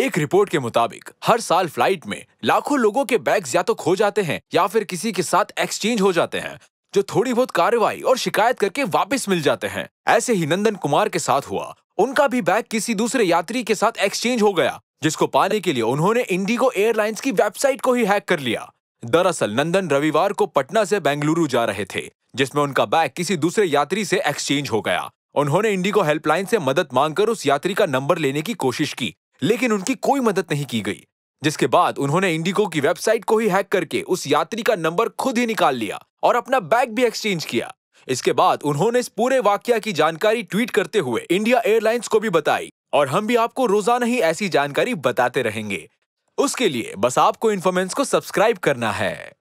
एक रिपोर्ट के मुताबिक हर साल फ्लाइट में लाखों लोगों के बैग या तो खो जाते हैं या फिर किसी के साथ एक्सचेंज हो जाते हैं जो थोड़ी बहुत कार्रवाई और शिकायत करके वापस मिल जाते हैं ऐसे ही नंदन कुमार के साथ हुआ उनका भी बैग किसी दूसरे यात्री के साथ एक्सचेंज हो गया जिसको पाने के लिए उन्होंने इंडिगो एयरलाइंस की वेबसाइट को ही हैक कर लिया दरअसल नंदन रविवार को पटना से बेंगलुरु जा रहे थे जिसमें उनका बैग किसी दूसरे यात्री से एक्सचेंज हो गया उन्होंने इंडिगो हेल्पलाइन से मदद मांगकर उस यात्री का नंबर लेने की कोशिश की लेकिन उनकी कोई मदद नहीं की गई जिसके बाद उन्होंने इंडिगो की वेबसाइट को ही हैक करके उस यात्री का नंबर खुद ही निकाल लिया और अपना बैग भी एक्सचेंज किया इसके बाद उन्होंने इस पूरे वाक्य की जानकारी ट्वीट करते हुए इंडिया एयरलाइंस को भी बताई और हम भी आपको रोजाना ही ऐसी जानकारी बताते रहेंगे उसके लिए बस आपको इन्फॉर्मेंस को सब्सक्राइब करना है